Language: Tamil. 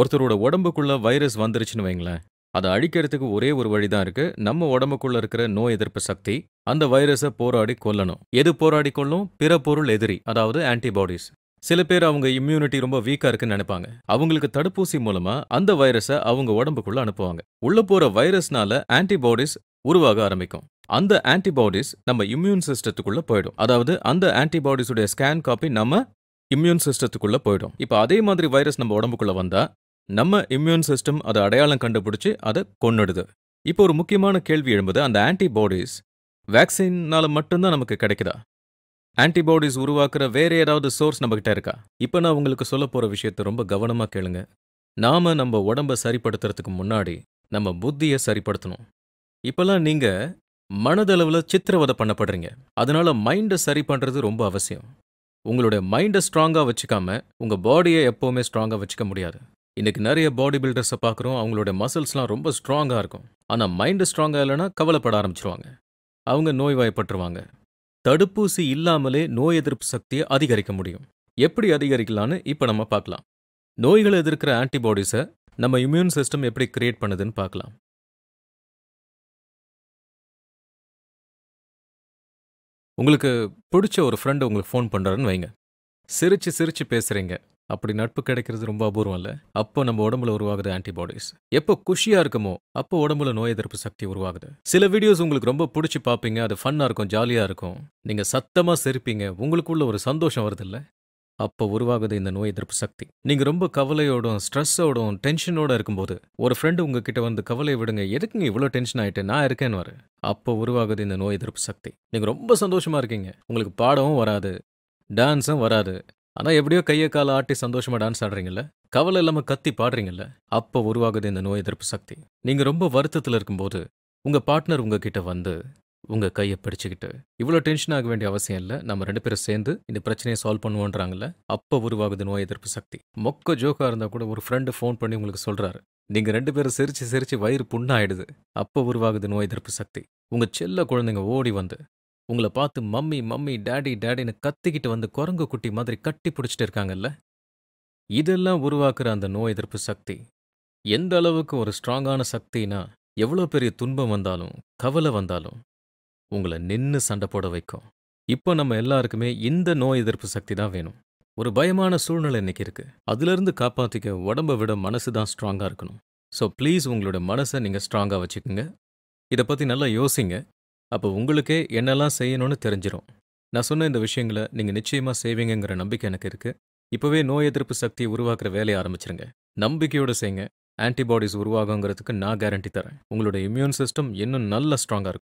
ஒருத்தரோட உடம்புக்குள்ள வைரஸ் வந்துருச்சுன்னு வைங்களேன் அதை அழிக்கிறதுக்கு ஒரே ஒரு வழி தான் இருக்கு நம்ம உடம்புக்குள்ள இருக்கிற நோய் எதிர்ப்பு சக்தி அந்த வைரஸை போராடி கொல்லணும் எது போராடி கொள்ளும் பிற பொருள் எதிரி அதாவது ஆன்டிபாடிஸ் சில பேர் அவங்க இம்யூனிட்டி ரொம்ப வீக்கா இருக்குன்னு நினைப்பாங்க அவங்களுக்கு தடுப்பூசி மூலமா அந்த வைரஸை அவங்க உடம்புக்குள்ள அனுப்புவாங்க உள்ள போற வைரஸ்னால ஆன்டிபாடிஸ் உருவாக ஆரம்பிக்கும் அந்த ஆன்டிபாடிஸ் நம்ம இம்யூன் சிஸ்டத்துக்குள்ள போயிடும் அதாவது அந்த ஆன்டிபாடிஸுடைய ஸ்கேன் காப்பி நம்ம இம்யூன் சிஸ்டத்துக்குள்ள போயிடும் இப்போ அதே மாதிரி வைரஸ் நம்ம உடம்புக்குள்ள வந்தா நம்ம இம்யூன் சிஸ்டம் அதை அடையாளம் கண்டுபிடிச்சு அதை கொண்டுடுது இப்போ ஒரு முக்கியமான கேள்வி எழும்புது அந்த ஆன்டிபாடிஸ் வேக்சின்னால மட்டும்தான் நமக்கு கிடைக்குதா ஆன்டிபாடிஸ் உருவாக்குற வேற ஏதாவது சோர்ஸ் நம்மக்கிட்ட இருக்கா இப்போ நான் உங்களுக்கு சொல்ல போகிற விஷயத்த ரொம்ப கவனமாக கேளுங்க நாம் நம்ம உடம்பை சரிப்படுத்துறதுக்கு முன்னாடி நம்ம புத்தியை சரிப்படுத்தணும் இப்போல்லாம் நீங்கள் மனதளவில் சித்திரவதை பண்ணப்படுறீங்க அதனால மைண்டை சரி பண்ணுறது ரொம்ப அவசியம் உங்களுடைய மைண்டை ஸ்ட்ராங்காக வச்சுக்காம உங்கள் பாடியை எப்போவுமே ஸ்ட்ராங்காக வச்சுக்க முடியாது இன்னைக்கு நிறைய பாடி பில்டர்ஸை பார்க்குறோம் அவங்களோட மசில்ஸ்லாம் ரொம்ப ஸ்ட்ராங்காக இருக்கும் ஆனால் மைண்டு ஸ்ட்ராங்காக இல்லைன்னா கவலைப்பட ஆரம்பிச்சிருவாங்க அவங்க நோய் வாய்ப்பட்டுருவாங்க தடுப்பூசி இல்லாமலே நோய் எதிர்ப்பு சக்தியை அதிகரிக்க முடியும் எப்படி அதிகரிக்கலான்னு இப்போ நம்ம பார்க்கலாம் நோய்களை எதிர்க்கிற ஆன்டிபாடிஸை நம்ம இம்யூன் சிஸ்டம் எப்படி கிரியேட் பண்ணுதுன்னு பார்க்கலாம் உங்களுக்கு பிடிச்ச ஒரு ஃப்ரெண்டு உங்களுக்கு ஃபோன் பண்ணுறாருன்னு வைங்க சிரிச்சு சிரிச்சு பேசுகிறீங்க அப்படி நட்பு கிடைக்கிறது ரொம்ப அபூர்வம் இல்லை அப்போ நம்ம உடம்புல உருவாகுது ஆன்டிபாடிஸ் எப்போ குஷியா இருக்குமோ அப்போ உடம்புல நோய் எதிர்ப்பு சக்தி உருவாகுது சில வீடியோஸ் உங்களுக்கு ரொம்ப பிடிச்சி பார்ப்பீங்க அது ஃபன்னா இருக்கும் ஜாலியா இருக்கும் நீங்க சத்தமா சிரிப்பீங்க உங்களுக்குள்ள ஒரு சந்தோஷம் வருது இல்லை அப்போ உருவாகுது இந்த நோய் எதிர்ப்பு சக்தி நீங்க ரொம்ப கவலையோடும் ஸ்ட்ரெஸ்ஸோடும் டென்ஷனோட இருக்கும்போது ஒரு ஃப்ரெண்டு உங்ககிட்ட வந்து கவலையை விடுங்க எதுக்குங்க இவ்வளோ டென்ஷன் ஆயிட்டு நான் இருக்கேன்னு வரேன் அப்போ உருவாகுது இந்த நோய் எதிர்ப்பு சக்தி நீங்க ரொம்ப சந்தோஷமா இருக்கீங்க உங்களுக்கு பாடமும் வராது டான்ஸும் வராது ஆனால் எப்படியோ கையை கால ஆட்டி சந்தோஷமாக டான்ஸ் ஆடுறீங்கல்ல கவலை இல்லாமல் கத்தி பாடுறீங்கல்ல அப்போ உருவாகுது இந்த நோய் எதிர்ப்பு சக்தி நீங்கள் ரொம்ப வருத்தத்தில் இருக்கும்போது உங்கள் பார்ட்னர் உங்ககிட்ட வந்து உங்கள் கையை பிடிச்சிக்கிட்டு இவ்வளோ டென்ஷன் ஆக வேண்டிய அவசியம் இல்லை நம்ம ரெண்டு பேரும் சேர்ந்து இந்த பிரச்சனையை சால்வ் பண்ணுவோன்றாங்கல்ல அப்போ உருவாகுது நோய் எதிர்ப்பு சக்தி மொக்க ஜோக்காக இருந்தால் கூட ஒரு ஃப்ரெண்டு ஃபோன் பண்ணி உங்களுக்கு சொல்கிறாரு நீங்கள் ரெண்டு பேரும் சிரித்து சிரித்து வயிறு புண்ணாயிடுது அப்போ உருவாகுது நோய் எதிர்ப்பு சக்தி உங்கள் செல்ல குழந்தைங்க ஓடி வந்து உங்களை பார்த்து மம்மி மம்மி டேடி டேடின்னு கத்திக்கிட்டு வந்து குரங்கு குட்டி மாதிரி கட்டி பிடிச்சிட்டு இருக்காங்கல்ல இதெல்லாம் உருவாக்குற அந்த நோய் எதிர்ப்பு சக்தி எந்த அளவுக்கு ஒரு ஸ்ட்ராங்கான சக்தினா எவ்வளோ பெரிய துன்பம் வந்தாலும் கவலை வந்தாலும் உங்களை நின்று சண்டை போட வைக்கும் இப்போ நம்ம எல்லாருக்குமே இந்த நோய் எதிர்ப்பு சக்தி தான் வேணும் ஒரு பயமான சூழ்நிலை இன்னைக்கு இருக்கு அதுலேருந்து காப்பாற்றிக்க உடம்பை விட மனசு தான் ஸ்ட்ராங்காக இருக்கணும் ஸோ ப்ளீஸ் உங்களோட மனசை நீங்கள் ஸ்ட்ராங்காக வச்சுக்கோங்க இதை பற்றி நல்லா யோசிங்க அப்போ உங்களுக்கே என்னெல்லாம் செய்யணும்னு தெரிஞ்சிடும் நான் சொன்ன இந்த விஷயங்களை நீங்கள் நிச்சயமாக செய்வீங்கங்கிற நம்பிக்கை எனக்கு இருக்குது இப்போவே நோய் எதிர்ப்பு சக்தியை உருவாக்குற வேலையை ஆரம்பிச்சிருங்க நம்பிக்கையோடு செய்யுங்க ஆன்டிபாடிஸ் உருவாகுங்கிறதுக்கு நான் கேரண்டி தரேன் உங்களோட இம்யூன் சிஸ்டம் இன்னும் நல்ல ஸ்ட்ராங்காக இருக்கும்